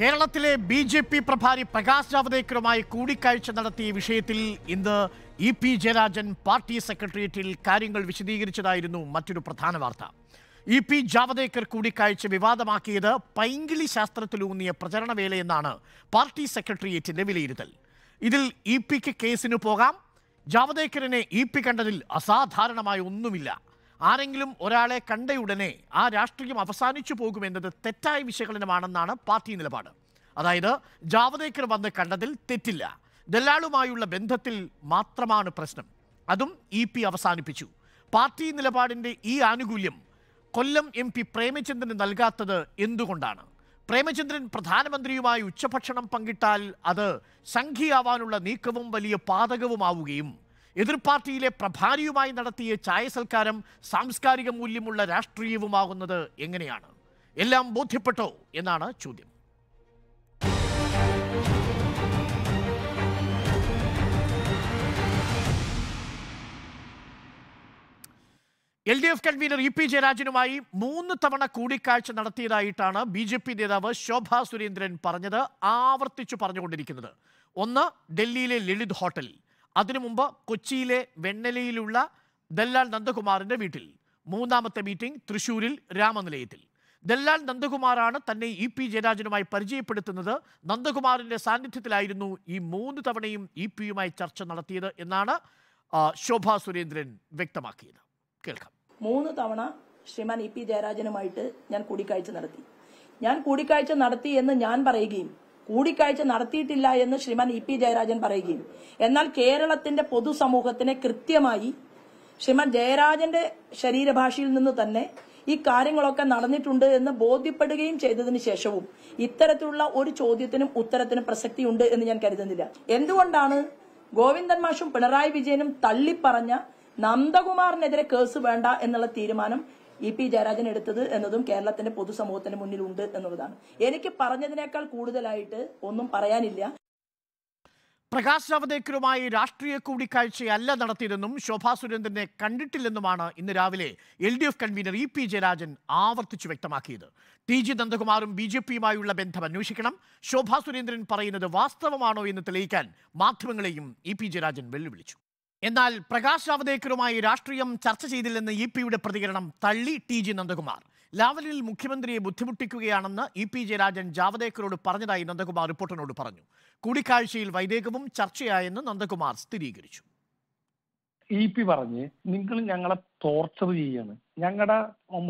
കേരളത്തിലെ B J P പ്രഭാരി പ്രകാശ് ജാവദേക്കറുമായി കൂടിക്കാഴ്ച നടത്തിയ വിഷയത്തിൽ ഇന്ന് ഇ പി ജയരാജൻ പാർട്ടി സെക്രട്ടേറിയറ്റിൽ കാര്യങ്ങൾ വിശദീകരിച്ചതായിരുന്നു മറ്റൊരു പ്രധാന വാർത്ത ഇ പി ജാവദേക്കർ കൂടിക്കാഴ്ച വിവാദമാക്കിയത് പൈങ്കിളി ശാസ്ത്രത്തിലൂന്നിയ പ്രചരണ വേലയെന്നാണ് പാർട്ടി സെക്രട്ടേറിയറ്റിന്റെ വിലയിരുത്തൽ ഇതിൽ ഇ പിക്ക് കേസിന് പോകാം ജാവദേക്കറിനെ ഇ പി കണ്ടതിൽ അസാധാരണമായി ഒന്നുമില്ല ആരെങ്കിലും ഒരാളെ കണ്ടയുടനെ ആ രാഷ്ട്രീയം അവസാനിച്ചു പോകുമെന്നത് തെറ്റായ വിശകലനമാണെന്നാണ് പാർട്ടി നിലപാട് അതായത് ജാവദേക്കർ വന്ന് കണ്ടതിൽ തെറ്റില്ല ദല്ലാളുമായുള്ള ബന്ധത്തിൽ മാത്രമാണ് പ്രശ്നം അതും ഇ പി അവസാനിപ്പിച്ചു പാർട്ടി നിലപാടിൻ്റെ ഈ ആനുകൂല്യം കൊല്ലം എം പി പ്രേമചന്ദ്രന് നൽകാത്തത് എന്തുകൊണ്ടാണ് പ്രേമചന്ദ്രൻ പ്രധാനമന്ത്രിയുമായി ഉച്ചഭക്ഷണം പങ്കിട്ടാൽ അത് സംഘിയാവാനുള്ള നീക്കവും വലിയ പാതകവുമാവുകയും എതിർ പാർട്ടിയിലെ പ്രഭാരിയുമായി നടത്തിയ ചായ സൽക്കാരം സാംസ്കാരിക മൂല്യമുള്ള രാഷ്ട്രീയവുമാകുന്നത് എങ്ങനെയാണ് എല്ലാം ബോധ്യപ്പെട്ടോ എന്നാണ് ചോദ്യം L D F convener E P ജയരാജനുമായി മൂന്ന് തവണ കൂടിക്കാഴ്ച നടത്തിയതായിട്ടാണ് ബി ജെ പി നേതാവ് ശോഭ സുരേന്ദ്രൻ പറഞ്ഞത് ആവർത്തിച്ചു പറഞ്ഞുകൊണ്ടിരിക്കുന്നത് ഒന്ന് ഡൽഹിയിലെ ലളിത് ഹോട്ടലിൽ അതിനു മുമ്പ് കൊച്ചിയിലെ വെണ്ണലയിലുള്ള ദല്ലാൽ നന്ദകുമാറിൻ്റെ വീട്ടിൽ മൂന്നാമത്തെ മീറ്റിംഗ് തൃശൂരിൽ രാമനിലയത്തിൽ ദല്ലാൽ നന്ദകുമാറാണ് തന്നെ ഇ പി ജയരാജനുമായി പരിചയപ്പെടുത്തുന്നത് നന്ദകുമാറിൻ്റെ സാന്നിധ്യത്തിലായിരുന്നു ഈ മൂന്ന് തവണയും ഇ പിയുമായി ചർച്ച നടത്തിയത് എന്നാണ് ശോഭാ സുരേന്ദ്രൻ വ്യക്തമാക്കിയത് കേൾക്കാം മൂന്ന് തവണ ശ്രീമാൻ ഇ പി ജയരാജനുമായിട്ട് ഞാൻ കൂടിക്കാഴ്ച നടത്തി ഞാൻ കൂടിക്കാഴ്ച നടത്തി എന്ന് ഞാൻ പറയുകയും കൂടിക്കാഴ്ച നടത്തിയിട്ടില്ല എന്ന് ശ്രീമാൻ ഇ പി ജയരാജൻ പറയുകയും എന്നാൽ കേരളത്തിന്റെ പൊതുസമൂഹത്തിനെ കൃത്യമായി ശ്രീമാൻ ജയരാജന്റെ ശരീരഭാഷയിൽ നിന്ന് തന്നെ ഈ കാര്യങ്ങളൊക്കെ നടന്നിട്ടുണ്ട് എന്ന് ബോധ്യപ്പെടുകയും ചെയ്തതിന് ശേഷവും ഇത്തരത്തിലുള്ള ഒരു ചോദ്യത്തിനും ഉത്തരത്തിനും പ്രസക്തിയുണ്ട് എന്ന് ഞാൻ കരുതുന്നില്ല എന്തുകൊണ്ടാണ് ഗോവിന്ദൻ മാഷും പിണറായി വിജയനും തള്ളിപ്പറഞ്ഞ നന്ദകുമാറിനെതിരെ കേസ് വേണ്ട എന്നുള്ള തീരുമാനം ഇ പി ജയരാജൻ എടുത്തത് എന്നതും കേരളത്തിന്റെ പൊതുസമൂഹത്തിന് മുന്നിലുണ്ട് എന്നുള്ളതാണ് എനിക്ക് പറഞ്ഞതിനേക്കാൾ കൂടുതലായിട്ട് ഒന്നും പറയാനില്ല പ്രകാശ് ജാവദേക്കറുമായി രാഷ്ട്രീയ കൂടിക്കാഴ്ചയല്ല നടത്തിയതെന്നും ശോഭാ സുരേന്ദ്രനെ കണ്ടിട്ടില്ലെന്നുമാണ് ഇന്ന് രാവിലെ L D F convener E P Jayarajan ആവർത്തിച്ചു വ്യക്തമാക്കിയത് ടി ജി നന്ദകുമാറും ബി ജെ പിയുമായുള്ള ബന്ധം അന്വേഷിക്കണം ശോഭാ സുരേന്ദ്രൻ പറയുന്നത് വാസ്തവമാണോ എന്ന് തെളിയിക്കാൻ മാധ്യമങ്ങളെയും ഇ പി ജയരാജൻ വെല്ലുവിളിച്ചു എന്നാൽ പ്രകാശ് ജാവദേക്കറുമായി രാഷ്ട്രീയം ചർച്ച ചെയ്തില്ലെന്ന് ഇ പിയുടെ പ്രതികരണം തള്ളി ടി ജി നന്ദകുമാർ ലാവലിൽ മുഖ്യമന്ത്രിയെ ബുദ്ധിമുട്ടിക്കുകയാണെന്ന് ഇ പി ജയരാജൻ ജാവദേക്കറോട് പറഞ്ഞതായി നന്ദകുമാർ റിപ്പോർട്ടിനോട് പറഞ്ഞു കൂടിക്കാഴ്ചയിൽ വൈദേകവും ചർച്ചയായെന്ന് നന്ദകുമാർ സ്ഥിരീകരിച്ചു ഇ പി പറഞ്ഞ് നിങ്ങൾ ഞങ്ങളെ ടോർച്ചർ ചെയ്യാണ് ഞങ്ങളുടെ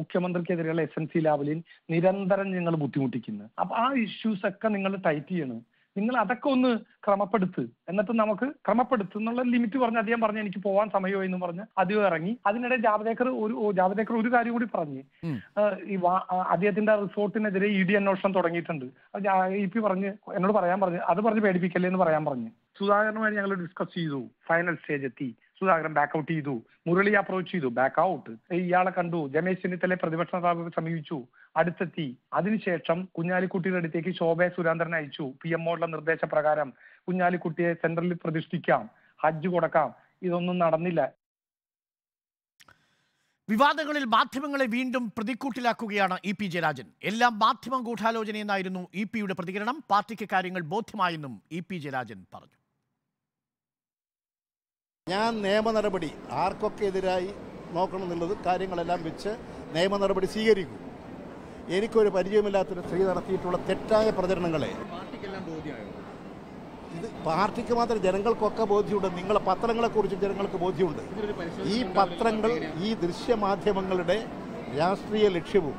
മുഖ്യമന്ത്രിക്കെതിരെയുള്ള എസ് എൻ സി ലാവലിൽ നിരന്തരം ഞങ്ങൾ ബുദ്ധിമുട്ടിക്കുന്നു അപ്പൊ ആ ഇഷ്യൂസ് ഒക്കെ നിങ്ങൾ ടൈറ്റ് ചെയ്യണം നിങ്ങൾ അതൊക്കെ ഒന്ന് ക്രമപ്പെടുത്ത് എന്നിട്ട് നമുക്ക് ക്രമപ്പെടുത്ത് എന്നുള്ള ലിമിറ്റ് പറഞ്ഞ് അദ്ദേഹം പറഞ്ഞു എനിക്ക് പോകാൻ സമയമോ എന്ന് പറഞ്ഞ് അധികം ഇറങ്ങി അതിനിടെ ജാവദേക്കർ ഒരു ജാവദേക്കർ ഒരു കാര്യം കൂടി പറഞ്ഞ് ഈ അദ്ദേഹത്തിന്റെ റിസോർട്ടിനെതിരെ ഇ ഡി അന്വേഷണം തുടങ്ങിയിട്ടുണ്ട് ഇ പി പറഞ്ഞ് എന്നോട് പറയാൻ പറഞ്ഞു അത് പറഞ്ഞ് പേടിപ്പിക്കല്ലേ എന്ന് പറയാൻ പറഞ്ഞു സുധാകരനുമായി ഞങ്ങൾ ഡിസ്കസ് ചെയ്തു ഫൈനൽ സ്റ്റേജ് എത്തി സുധാകരൻ ബാക്ക് ഔട്ട് ചെയ്തു മുരളി അപ്രോച്ച് ചെയ്തു ബാക്ക് ഔട്ട് ഇയാളെ കണ്ടു രമേശ് ചെന്നിത്തല പ്രതിപക്ഷ നേതാവ് സമീപിച്ചു അടുത്തെത്തി അതിനുശേഷം കുഞ്ഞാലിക്കുട്ടിയുടെ അടുത്തേക്ക് ശോഭ സുരേന്ദ്രൻ അയച്ചു പി എംഒയുടെ നിർദ്ദേശപ്രകാരം കുഞ്ഞാലിക്കുട്ടിയെ സെന്ററിൽ പ്രതിഷ്ഠിക്കാം ഹജ്ജ് കൊടുക്കാം ഇതൊന്നും നടന്നില്ല വിവാദങ്ങളിൽ മാധ്യമങ്ങളെ വീണ്ടും പ്രതിക്കൂട്ടിലാക്കുകയാണ് ഇ പി ജയരാജൻ എല്ലാം മാധ്യമ ഗൂഢാലോചനയെന്നായിരുന്നു ഇ പിയുടെ പ്രതികരണം പാർട്ടിക്ക് കാര്യങ്ങൾ ബോധ്യമായെന്നും ഇ പി ജയരാജൻ പറഞ്ഞു ഞാൻ നിയമ നടപടി ആർക്കൊക്കെ എതിരായി നോക്കണം എന്നുള്ളത് കാര്യങ്ങളെല്ലാം വെച്ച് നിയമ നടപടി സ്വീകരിക്കും എനിക്കൊരു പരിചയമില്ലാത്തൊരു സ്ത്രീ നടത്തിയിട്ടുള്ള തെറ്റായ പ്രചരണങ്ങളെ ഇത് പാർട്ടിക്ക് മാത്രം ജനങ്ങൾക്കൊക്കെ ബോധ്യമുണ്ട് നിങ്ങളെ പത്രങ്ങളെക്കുറിച്ച് ജനങ്ങൾക്ക് ബോധ്യമുണ്ട് ഈ പത്രങ്ങൾ ഈ ദൃശ്യമാധ്യമങ്ങളുടെ രാഷ്ട്രീയ ലക്ഷ്യവും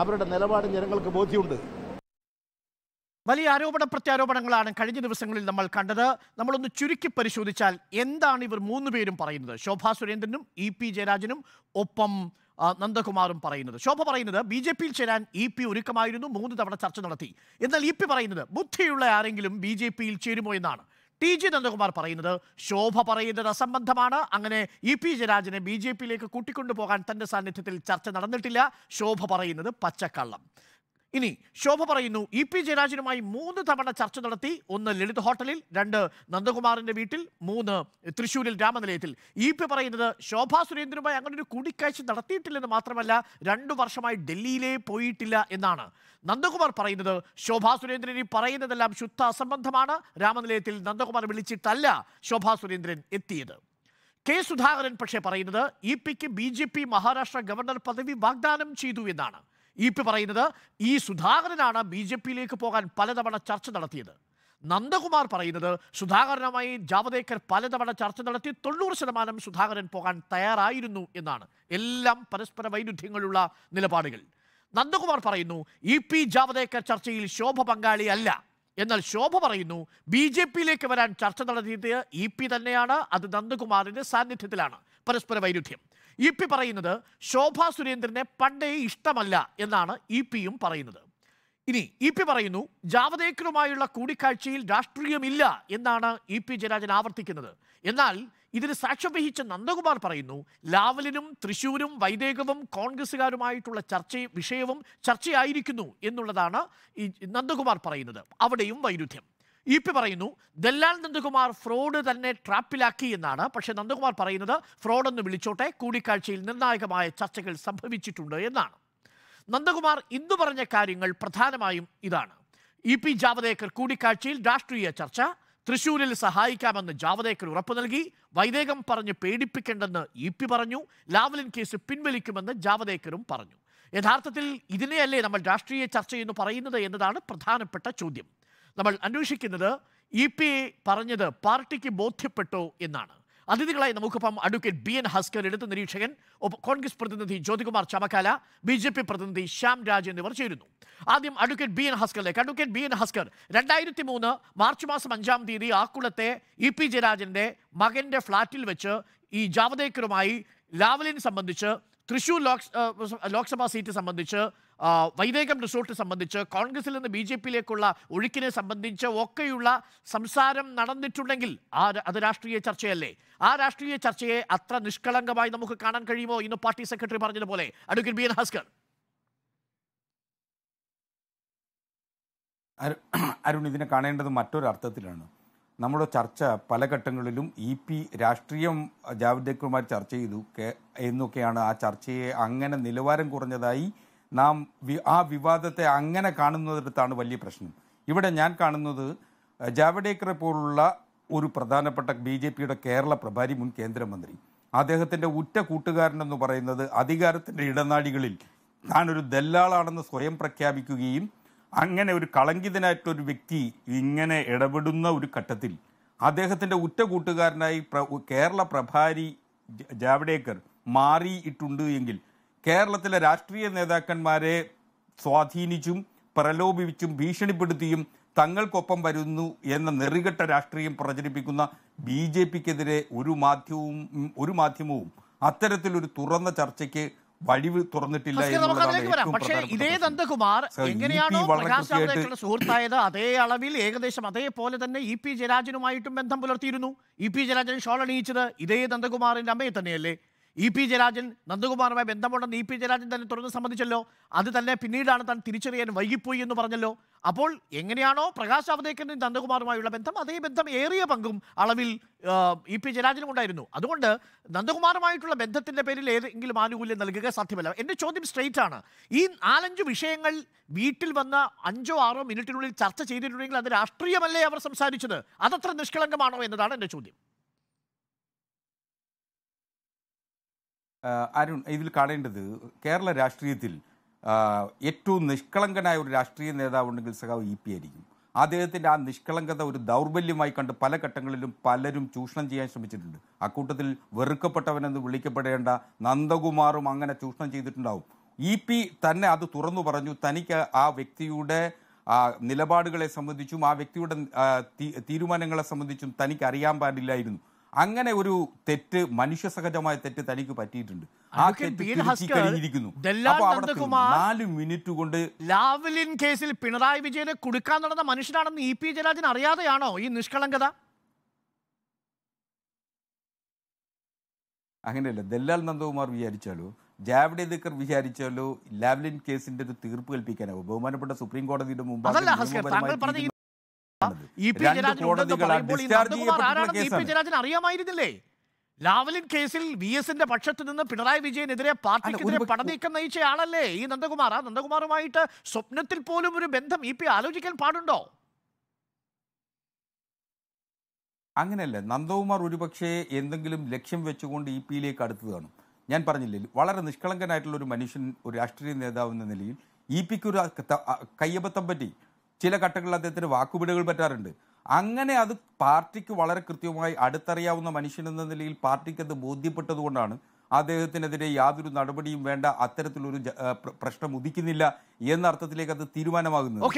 അവരുടെ നിലപാടും ജനങ്ങൾക്ക് ബോധ്യമുണ്ട് വലിയ ആരോപണ പ്രത്യാരോപണങ്ങളാണ് കഴിഞ്ഞ ദിവസങ്ങളിൽ നമ്മൾ കണ്ടത് നമ്മളൊന്ന് ചുരുക്കി പരിശോധിച്ചാൽ എന്താണ് ഇവർ മൂന്ന് പേരും പറയുന്നത് ശോഭാ സുരേന്ദ്രനും ഇ പി ജയരാജനും ഒപ്പം നന്ദകുമാറും പറയുന്നത് ശോഭ പറയുന്നത് ബി ജെ പിയിൽ ചേരാൻ ഇ പി ഒരുക്കമായിരുന്നു മൂന്ന് തവണ ചർച്ച നടത്തി എന്നാൽ ഇ പി പറയുന്നത് ബുദ്ധിയുള്ള ആരെങ്കിലും ബി ജെ പിയിൽ ചേരുമോ എന്നാണ് ടി ജി നന്ദകുമാർ പറയുന്നത് ശോഭ പറയുന്നത് അസംബന്ധമാണ് അങ്ങനെ ഇ പി ജയരാജനെ ബി ജെ പിയിലേക്ക് കൂട്ടിക്കൊണ്ടുപോകാൻ തൻ്റെ സാന്നിധ്യത്തിൽ ചർച്ച നടന്നിട്ടില്ല ശോഭ പറയുന്നത് പച്ചക്കള്ളം ഇനി ശോഭ പറയുന്നു ഇ പി ജയരാജനുമായി മൂന്ന് തവണ ചർച്ച നടത്തി ഒന്ന് ലളിത് ഹോട്ടലിൽ രണ്ട് നന്ദകുമാറിന്റെ വീട്ടിൽ മൂന്ന് തൃശൂരിൽ രാമനിലയത്തിൽ ഇ പി പറയുന്നത് ശോഭാ സുരേന്ദ്രനുമായി അങ്ങനെ ഒരു കൂടിക്കാഴ്ച നടത്തിയിട്ടില്ലെന്ന് മാത്രമല്ല രണ്ടു വർഷമായി ഡൽഹിയിലേ പോയിട്ടില്ല എന്നാണ് നന്ദകുമാർ പറയുന്നത് ശോഭാ സുരേന്ദ്രൻ ഈ പറയുന്നതെല്ലാം ശുദ്ധ അസംബന്ധമാണ് രാമനിലയത്തിൽ നന്ദകുമാർ വിളിച്ചിട്ടല്ല ശോഭാ സുരേന്ദ്രൻ എത്തിയത് കെ സുധാകരൻ പക്ഷേ പറയുന്നത് ഇ പിക്ക് B J P Maharashtra governor പദവി വാഗ്ദാനം ചെയ്തു എന്നാണ് ഇ പി പറയുന്നത് ഈ സുധാകരനാണ് ബി ജെ പിയിലേക്ക് പോകാൻ പലതവണ ചർച്ച നടത്തിയത് നന്ദകുമാർ പറയുന്നത് സുധാകരനുമായി ജാവദേക്കർ പലതവണ ചർച്ച നടത്തി തൊണ്ണൂറ് ശതമാനം സുധാകരൻ പോകാൻ തയ്യാറായിരുന്നു എന്നാണ് എല്ലാം പരസ്പര വൈരുദ്ധ്യങ്ങളുള്ള നിലപാടുകൾ നന്ദകുമാർ പറയുന്നു ഇ പി ജാവദേക്കർ ചർച്ചയിൽ ശോഭ അല്ല എന്നാൽ ശോഭ പറയുന്നു ബി ജെ പിയിലേക്ക് വരാൻ ചർച്ച നടത്തിയത് ഇ പി തന്നെയാണ് അത് നന്ദകുമാറിന്റെ സാന്നിധ്യത്തിലാണ് പരസ്പര വൈരുദ്ധ്യം ഇ പി പറയുന്നത് ശോഭാ സുരേന്ദ്രനെ പണ്ടേ ഇഷ്ടമല്ല എന്നാണ് ഇ പിയും പറയുന്നത് ഇനി ഇ പി പറയുന്നു ജാവദേക്കറുമായുള്ള കൂടിക്കാഴ്ചയിൽ രാഷ്ട്രീയമില്ല എന്നാണ് ഇ പി ജയരാജൻ ആവർത്തിക്കുന്നത് എന്നാൽ ഇതിന് സാക്ഷ്യം വഹിച്ച നന്ദകുമാർ പറയുന്നു ലാവലിനും തൃശൂരും വൈദേകവും കോൺഗ്രസുകാരുമായിട്ടുള്ള ചർച്ച വിഷയവും ചർച്ചയായിരിക്കുന്നു എന്നുള്ളതാണ് ഈ നന്ദകുമാർ പറയുന്നത് അവിടെയും വൈരുദ്ധ്യം ഇ പി പറയുന്നു ദല്ലാൽ നന്ദകുമാർ ഫ്രോഡ് തന്നെ ട്രാപ്പിലാക്കി എന്നാണ് പക്ഷേ നന്ദകുമാർ പറയുന്നത് ഫ്രോഡ് എന്ന് വിളിച്ചോട്ടെ കൂടിക്കാഴ്ചയിൽ നിർണായകമായ ചർച്ചകൾ സംഭവിച്ചിട്ടുണ്ട് എന്നാണ് നന്ദകുമാർ ഇന്ന് പറഞ്ഞ കാര്യങ്ങൾ പ്രധാനമായും ഇതാണ് ഇ പി ജാവദേക്കർ കൂടിക്കാഴ്ചയിൽ രാഷ്ട്രീയ ചർച്ച തൃശൂരിൽ സഹായിക്കാമെന്ന് ജാവദേക്കർ ഉറപ്പു നൽകി വൈദേകം പറഞ്ഞ് പേടിപ്പിക്കേണ്ടെന്ന് ഇ പി പറഞ്ഞു ലാവ്ലിൻ കേസ് പിൻവലിക്കുമെന്ന് ജാവദേക്കറും പറഞ്ഞു യഥാർത്ഥത്തിൽ ഇതിനെയല്ലേ നമ്മൾ രാഷ്ട്രീയ ചർച്ച എന്ന് പറയുന്നത് എന്നതാണ് പ്രധാനപ്പെട്ട ചോദ്യം നമ്മൾ അന്വേഷിക്കുന്നത് ഇ പി എ പറഞ്ഞത് പാർട്ടിക്ക് ബോധ്യപ്പെട്ടു എന്നാണ് അതിഥികളായി നമുക്കിപ്പം അഡ്വക്കേറ്റ് ബി എൻ ഹസ്കർ എടുത്ത നിരീക്ഷകൻ കോൺഗ്രസ് പ്രതിനിധി Jyothikumar Chamakkala B J P പ്രതിനിധി ശ്യാം രാജ് എന്നിവർ ചേരുന്നു ആദ്യം അഡ്വക്കേറ്റ് ബി എൻ ഹസ്കറിലേക്ക് അഡ്വക്കേറ്റ് ബി എൻ ഹസ്കർ രണ്ടായിരത്തി മൂന്ന് മാർച്ച് മാസം അഞ്ചാം തീയതി ആക്കുളത്തെ ഇ പി ജയരാജൻ്റെ മകൻ്റെ ഫ്ളാറ്റിൽ വെച്ച് ഈ ജാവദേക്കറുമായി ലാവലിൻ സംബന്ധിച്ച് തൃശൂർ ലോക്സഭാ സീറ്റ് സംബന്ധിച്ച് വൈദേകം റിസോർട്ട് സംബന്ധിച്ച് കോൺഗ്രസിൽ നിന്ന് ബി ജെ പിയിലേക്കുള്ള ഒഴുക്കിനെ സംബന്ധിച്ച് ഒക്കെയുള്ള സംസാരം നടന്നിട്ടുണ്ടെങ്കിൽ ആ അത് രാഷ്ട്രീയ ചർച്ചയല്ലേ ആ രാഷ്ട്രീയ ചർച്ചയെ അത്ര നിഷ്കളങ്കമായി നമുക്ക് കാണാൻ കഴിയുമോ ഇന്ന് പാർട്ടി സെക്രട്ടറി പറഞ്ഞതുപോലെ advocate B N Haskar Arun ഇതിനെ കാണേണ്ടത് മറ്റൊരു അർത്ഥത്തിലാണ് നമ്മുടെ ചർച്ച പല ഘട്ടങ്ങളിലും ഇ പി രാഷ്ട്രീയം ജാവദേക്കർമാർ ചർച്ച ചെയ്തു എന്നൊക്കെയാണ് ആ ചർച്ചയെ അങ്ങനെ നിലവാരം കുറഞ്ഞതായി നാം ആ വിവാദത്തെ അങ്ങനെ കാണുന്നിടത്താണ് വലിയ പ്രശ്നം ഇവിടെ ഞാൻ കാണുന്നത് ജാവഡേക്കറെ പോലുള്ള ഒരു പ്രധാനപ്പെട്ട ബി ജെ പിയുടെ കേരള പ്രഭാരി മുൻ കേന്ദ്രമന്ത്രി അദ്ദേഹത്തിൻ്റെ ഉറ്റ കൂട്ടുകാരനെന്ന് പറയുന്നത് അധികാരത്തിൻ്റെ ഇടനാഴികളിൽ താനൊരു ദല്ലാളാണെന്ന് സ്വയം പ്രഖ്യാപിക്കുകയും അങ്ങനെ ഒരു കളങ്കിതനായിട്ടൊരു വ്യക്തി ഇങ്ങനെ ഇടപെടുന്ന ഒരു ഘട്ടത്തിൽ അദ്ദേഹത്തിൻ്റെ ഉറ്റ കൂട്ടുകാരനായി കേരള പ്രഭാരി ജാവ്ഡേക്കർ മാറിയിട്ടുണ്ട് എങ്കിൽ കേരളത്തിലെ രാഷ്ട്രീയ നേതാക്കന്മാരെ സ്വാധീനിച്ചും പ്രലോഭിപ്പിച്ചും ഭീഷണിപ്പെടുത്തിയും തങ്ങൾക്കൊപ്പം വരുന്നു എന്ന നെറികെട്ട രാഷ്ട്രീയം പ്രചരിപ്പിക്കുന്ന ബി ജെ പിക്കെതിരെ ഒരു മാധ്യവും ഒരു മാധ്യമവും അത്തരത്തിലൊരു തുറന്ന ചർച്ചയ്ക്ക് വഴിവ് തുറന്നിട്ടില്ല പക്ഷേ ഇതേ നന്ദകുമാർ എങ്ങനെയാണോ പ്രകാശ് ജാവ്ദേക്കറുടെ സുഹൃത്തായത് അതേ അളവിൽ ഏകദേശം അതേപോലെ തന്നെ ഇ പി ജയരാജനുമായിട്ടും ബന്ധം പുലർത്തിയിരുന്നു ഇ പി ജയരാജൻ ഷോൾ അണിയിച്ചത് ഇതേ നന്ദകുമാറിന്റെ അമ്മയെ തന്നെയല്ലേ ഇ പി ജയരാജൻ നന്ദകുമാറുമായി ബന്ധമുണ്ടെന്ന് ഇ പി ജയരാജൻ തന്നെ തുറന്ന് സമ്മതിച്ചല്ലോ അത് തന്നെ പിന്നീടാണ് താൻ തിരിച്ചറിയാൻ വൈകിപ്പോയി എന്ന് പറഞ്ഞല്ലോ അപ്പോൾ എങ്ങനെയാണോ പ്രകാശ് അവതേക്കറിനും നന്ദകുമാറുമായുള്ള ബന്ധം അതേ ബന്ധം ഏറിയ പങ്കും അളവിൽ ഇ പി ജയരാജനും ഉണ്ടായിരുന്നു അതുകൊണ്ട് നന്ദകുമാറുമായിട്ടുള്ള ബന്ധത്തിൻ്റെ പേരിൽ ഏതെങ്കിലും ആനുകൂല്യം നൽകുക സാധ്യമല്ല എൻ്റെ ചോദ്യം സ്ട്രെയിറ്റ് ആണ് ഈ നാലഞ്ച് വിഷയങ്ങൾ വീട്ടിൽ വന്ന അഞ്ചോ ആറോ മിനിറ്റിനുള്ളിൽ ചർച്ച ചെയ്തിട്ടുണ്ടെങ്കിൽ അത് രാഷ്ട്രീയമല്ലേ അവർ സംസാരിച്ചത് അതത്ര നിഷ്കളങ്കമാണോ എന്നതാണ് എൻ്റെ ചോദ്യം അരുൺ ഇതിൽ കാണേണ്ടത് കേരള രാഷ്ട്രീയത്തിൽ ഏറ്റവും നിഷ്കളങ്കനായ ഒരു രാഷ്ട്രീയ നേതാവ് ഉണ്ടെങ്കിൽ സഖാവ് ഇ പി ആയിരിക്കും അദ്ദേഹത്തിൻ്റെ ആ നിഷ്കളങ്കത ഒരു ദൗർബല്യമായി കണ്ട് പല ഘട്ടങ്ങളിലും പലരും ചൂഷണം ചെയ്യാൻ ശ്രമിച്ചിട്ടുണ്ട് അക്കൂട്ടത്തിൽ വെറുക്കപ്പെട്ടവനെന്ന് വിളിക്കപ്പെടേണ്ട നന്ദകുമാറും അങ്ങനെ ചൂഷണം ചെയ്തിട്ടുണ്ടാവും ഇ പി തന്നെ അത് തുറന്നു പറഞ്ഞു തനിക്ക് ആ വ്യക്തിയുടെ ആ നിലപാടുകളെ സംബന്ധിച്ചും ആ വ്യക്തിയുടെ തീരുമാനങ്ങളെ സംബന്ധിച്ചും തനിക്ക് അറിയാൻ പാടില്ലായിരുന്നു അങ്ങനെ ഒരു തെറ്റ് മനുഷ്യ സഹജമായ തെറ്റ് തനിക്ക് പറ്റിയിട്ടുണ്ട് ആ നാല് മിനിറ്റ് കൊണ്ട് ലാവ്ലിൻ കേസിൽ പിണറായി വിജയനെ കുടുക്കാൻ നടന്ന മനുഷ്യനാണെന്ന് ഇ പി ജയരാജൻ അറിയാതെയാണോ ഈ നിഷ്കളങ്കത അങ്ങനെയല്ല ദല്ലാൽ നന്ദകുമാർ വിചാരിച്ചാലോ ജാവ്ഡേക്കർ വിചാരിച്ചാലോ ലാവ്ലിൻ കേസിന്റെ ഒരു തീർപ്പ് കൽപ്പിക്കാനാവും ബഹുമാനപ്പെട്ട സുപ്രീം കോടതിയുടെ മുമ്പ് അറിയാമായിരുന്നില്ലേ ലാവലിൻ കേസിൽ വി എസിന്റെ പക്ഷത്ത് നിന്ന് പിണറായി വിജയനെതിരെ പാർട്ടിക്കെതിരെ പടനീക്കം നയിച്ച ആളല്ലേ ഈ നന്ദകുമാർ ആ നന്ദകുമാറുമായിട്ട് സ്വപ്നത്തിൽ പോലും ഒരു ബന്ധം ഇ പി ആലോചിക്കാൻ പാടുണ്ടോ അങ്ങനെയല്ല നന്ദകുമാർ ഒരുപക്ഷെ എന്തെങ്കിലും ലക്ഷ്യം വെച്ചുകൊണ്ട് ഇ പിയിലേക്ക് അടുത്ത് കാണും ഞാൻ പറഞ്ഞില്ലേ വളരെ നിഷ്കളങ്കനായിട്ടുള്ള ഒരു മനുഷ്യൻ ഒരു രാഷ്ട്രീയ നേതാവ് എന്ന നിലയിൽ ഇ പിക്ക് ഒരു കയ്യബത്തം പറ്റി ചില ഘട്ടങ്ങളിൽ അദ്ദേഹത്തിന് വാക്കുപിടുകൾ പറ്റാറുണ്ട് അങ്ങനെ അത് പാർട്ടിക്ക് വളരെ കൃത്യമായി അടുത്തറിയാവുന്ന മനുഷ്യനെന്ന നിലയിൽ പാർട്ടിക്ക് അത് ബോധ്യപ്പെട്ടതുകൊണ്ടാണ് അദ്ദേഹത്തിനെതിരെ യാതൊരു നടപടിയും വേണ്ട അത്തരത്തിലൊരു പ്രശ്നം ഉദിക്കുന്നില്ല എന്ന അർത്ഥത്തിലേക്ക് അത് തീരുമാനമാകുന്നു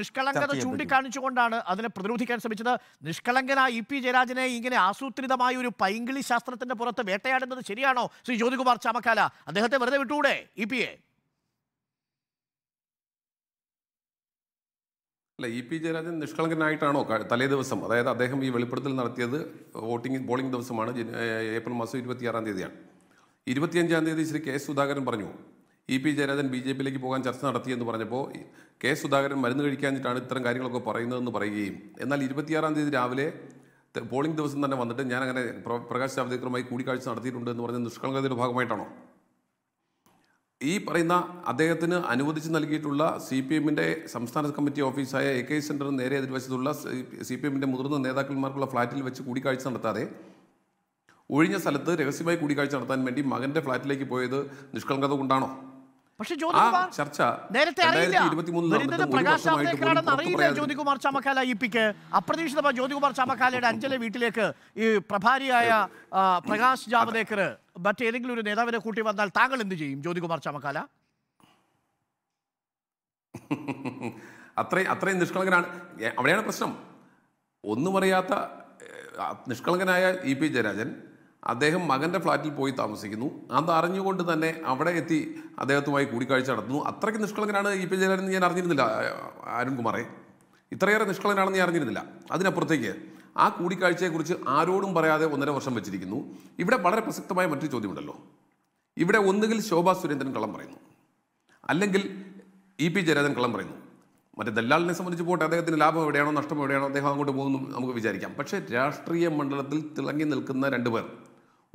നിഷ്കളങ്കത ചൂണ്ടിക്കാണിച്ചുകൊണ്ടാണ് അതിനെ പ്രതിരോധിക്കാൻ ശ്രമിച്ചത് നിഷ്കളങ്കനായ ഇ പി ജയരാജനെ ഇങ്ങനെ ആസൂത്രിതമായ ഒരു പൈങ്കിളി ശാസ്ത്രത്തിന്റെ പുറത്ത് വേട്ടയാടുന്നത് ശരിയാണോ ശ്രീ ജ്യോതികുമാർ ചാമക്കാല അദ്ദേഹത്തെ വെറുതെ വിട്ടുകൂടെ ഇ എ അല്ല ഇ പി ജയരാജൻ നിഷ്കളങ്കനായിട്ടാണോ തലേ ദിവസം അതായത് അദ്ദേഹം ഈ വെളിപ്പെടുത്തൽ നടത്തിയത് വോട്ടിംഗ് പോളിംഗ് ദിവസമാണ് ഏപ്രിൽ മാസം ഇരുപത്തിയാറാം തീയതിയാണ് ഇരുപത്തിയഞ്ചാം തീയതി ശ്രീ കെ സുധാകരൻ പറഞ്ഞു E P Jayarajan B J പിയിലേക്ക് പോകാൻ ചർച്ച നടത്തിയെന്ന് പറഞ്ഞപ്പോൾ കെ സുധാകരൻ മരുന്ന് കഴിക്കാഞ്ഞിട്ടാണ് ഇത്തരം കാര്യങ്ങളൊക്കെ പറയുന്നതെന്ന് പറയുകയും എന്നാൽ ഇരുപത്തിയാറാം തീയതി രാവിലെ പോളിംഗ് ദിവസം തന്നെ വന്നിട്ട് ഞാൻ അങ്ങനെ പ്രകാശ് ജാവദേക്കറുമായി കൂടിക്കാഴ്ച നടത്തിയിട്ടുണ്ട് എന്ന് പറഞ്ഞ നിഷ്കളങ്കതയുടെ ഭാഗമായിട്ടാണോ ഈ പറയുന്ന അദ്ദേഹത്തിന് അനുവദിച്ച് നൽകിയിട്ടുള്ള സി പി എമ്മിൻ്റെ സംസ്ഥാന കമ്മിറ്റി ഓഫീസായ എ കെ സെൻറ്ററിന് നേരെ എതിർവശത്തുള്ള സി പി എമ്മിൻ്റെ മുതിർന്ന നേതാക്കന്മാർക്കുള്ള ഫ്ളാറ്റിൽ വെച്ച് കൂടിക്കാഴ്ച നടത്താതെ ഒഴിഞ്ഞ സ്ഥലത്ത് രഹസ്യമായി കൂടിക്കാഴ്ച നടത്താൻ വേണ്ടി മകൻ്റെ ഫ്ളാറ്റിലേക്ക് പോയത് നിഷ്കളങ്കത കൊണ്ടാണോ പക്ഷെ ജ്യോതികുമാർ നേരത്തെ അറിയില്ല പ്രകാശ് ജാവ്ദേക്കറാണെന്ന് അറിയില്ല ജ്യോതികുമാർ ചാമക്കാല ഇ പിക്ക് അപ്രതീക്ഷിതമായി ജ്യോതികുമാർ ചാമക്കാലയുടെ അഞ്ചലെ വീട്ടിലേക്ക് ഈ പ്രഭാരിയായ പ്രകാശ് ജാവദേക്കർ മറ്റേതെങ്കിലും ഒരു നേതാവിനെ കൂട്ടി വന്നാൽ താങ്കൾ എന്ത് ചെയ്യും ജ്യോതികുമാർ ചാമക്കാല അത്രയും അത്രയും നിഷ്കളങ്കനാണ് അവിടെയാണ് പ്രശ്നം ഒന്നും അറിയാത്ത നിഷ്കളങ്കനായ ഇ പി ജയരാജൻ അദ്ദേഹം മകൻ്റെ ഫ്ലാറ്റിൽ പോയി താമസിക്കുന്നു അതറിഞ്ഞുകൊണ്ട് തന്നെ അവിടെ എത്തി അദ്ദേഹത്തുമായി കൂടിക്കാഴ്ച നടത്തുന്നു അത്രയ്ക്ക് നിഷ്കളങ്കനാണ് ഇ പി ജയരാജൻ ഞാൻ അറിഞ്ഞിരുന്നില്ല അരുൺകുമാറെ ഇത്രയേറെ നിഷ്കളങ്കനാണെന്ന് ഞാൻ അറിഞ്ഞിരുന്നില്ല അതിനപ്പുറത്തേക്ക് ആ കൂടിക്കാഴ്ചയെക്കുറിച്ച് ആരോടും പറയാതെ ഒന്നര വർഷം വെച്ചിരിക്കുന്നു ഇവിടെ വളരെ പ്രസക്തമായ മറ്റൊരു ചോദ്യമുണ്ടല്ലോ ഇവിടെ ഒന്നുകിൽ ശോഭാ സുരേന്ദ്രൻ കള്ളം പറയുന്നു അല്ലെങ്കിൽ ഇ പി ജയരാജൻ കള്ളം പറയുന്നു മറ്റേ ദല്ലാളിനെ സംബന്ധിച്ച് പോട്ടെ അദ്ദേഹത്തിന് ലാഭം എവിടെയാണോ നഷ്ടം എവിടെയാണോ അദ്ദേഹം അങ്ങോട്ട് പോകുന്നു നമുക്ക് വിചാരിക്കാം പക്ഷേ രാഷ്ട്രീയ മണ്ഡലത്തിൽ തിളങ്ങി നിൽക്കുന്ന രണ്ടുപേർ